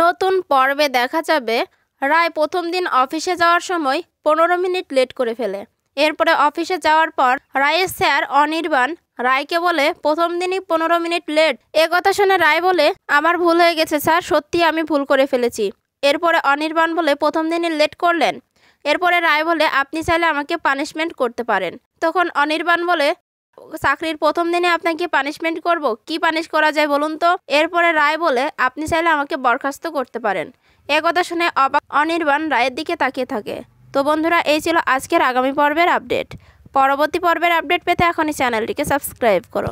নতুন পর্বে দেখা যাবে রায় প্রথম দিন অফিসে যাওয়ার সময় পনেরো মিনিট লেট করে ফেলে এরপরে অফিসে যাওয়ার পর রায়ের স্যার অনির্বাণ রায়কে বলে প্রথম দিনই পনেরো মিনিট লেট এ কথা শুনে রায় বলে আমার ভুল হয়ে গেছে স্যার সত্যি আমি ভুল করে ফেলেছি এরপরে অনির্বাণ বলে প্রথম দিনই লেট করলেন এরপরে রায় বলে আপনি চাইলে আমাকে পানিশমেন্ট করতে পারেন তখন অনির্বাণ বলে চাকরির প্রথম দিনে আপনাকে পানিশমেন্ট করব কি পানিশ করা যায় বলুন তো এরপরে রায় বলে আপনি চাইলে আমাকে বরখাস্ত করতে পারেন এ কথা শুনে অবাক অনির্বাণ রায়ের দিকে তাকিয়ে থাকে তো বন্ধুরা এই ছিল আজকের আগামী পর্বের আপডেট পরবর্তী পর্বের আপডেট পেতে এখনই চ্যানেলটিকে সাবস্ক্রাইব করো